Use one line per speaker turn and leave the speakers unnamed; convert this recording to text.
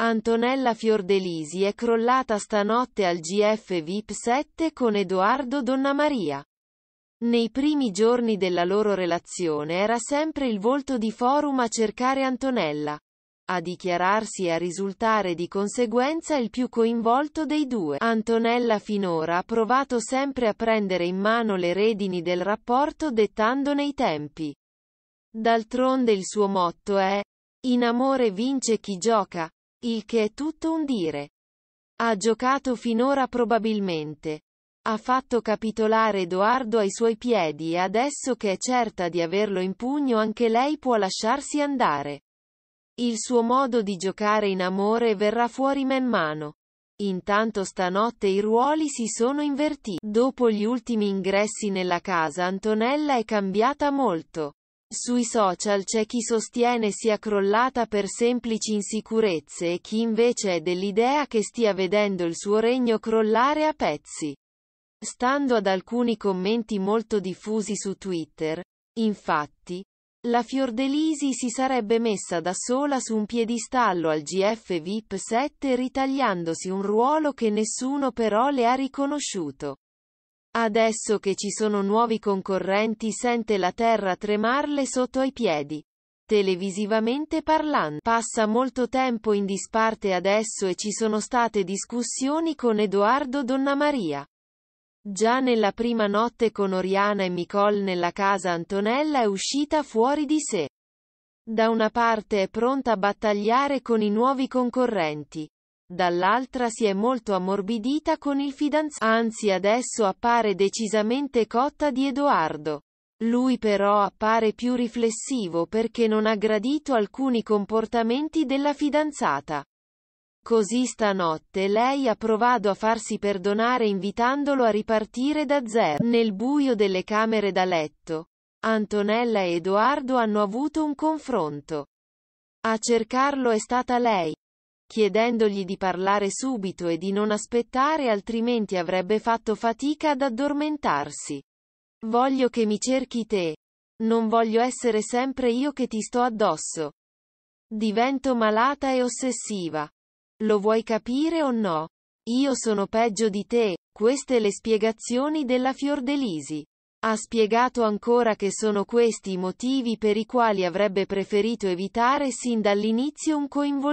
Antonella Fiordelisi è crollata stanotte al GF VIP 7 con Edoardo Donna Maria. Nei primi giorni della loro relazione era sempre il volto di forum a cercare Antonella. A dichiararsi e a risultare di conseguenza il più coinvolto dei due. Antonella finora ha provato sempre a prendere in mano le redini del rapporto dettandone i tempi. D'altronde il suo motto è, in amore vince chi gioca il che è tutto un dire. Ha giocato finora probabilmente. Ha fatto capitolare Edoardo ai suoi piedi e adesso che è certa di averlo in pugno anche lei può lasciarsi andare. Il suo modo di giocare in amore verrà fuori man mano. Intanto stanotte i ruoli si sono invertiti. Dopo gli ultimi ingressi nella casa Antonella è cambiata molto. Sui social c'è chi sostiene sia crollata per semplici insicurezze e chi invece è dell'idea che stia vedendo il suo regno crollare a pezzi. Stando ad alcuni commenti molto diffusi su Twitter, infatti, la Fiordelisi si sarebbe messa da sola su un piedistallo al GF VIP 7 ritagliandosi un ruolo che nessuno però le ha riconosciuto. Adesso che ci sono nuovi concorrenti sente la terra tremarle sotto ai piedi. Televisivamente parlando, passa molto tempo in disparte adesso e ci sono state discussioni con Edoardo Donnamaria. Già nella prima notte con Oriana e Nicole nella casa Antonella è uscita fuori di sé. Da una parte è pronta a battagliare con i nuovi concorrenti dall'altra si è molto ammorbidita con il fidanzato, anzi adesso appare decisamente cotta di Edoardo. Lui però appare più riflessivo perché non ha gradito alcuni comportamenti della fidanzata. Così stanotte lei ha provato a farsi perdonare invitandolo a ripartire da zero. Nel buio delle camere da letto, Antonella e Edoardo hanno avuto un confronto. A cercarlo è stata lei chiedendogli di parlare subito e di non aspettare altrimenti avrebbe fatto fatica ad addormentarsi. Voglio che mi cerchi te. Non voglio essere sempre io che ti sto addosso. Divento malata e ossessiva. Lo vuoi capire o no? Io sono peggio di te, queste le spiegazioni della Fiordelisi. Ha spiegato ancora che sono questi i motivi per i quali avrebbe preferito evitare sin dall'inizio un coinvolgimento.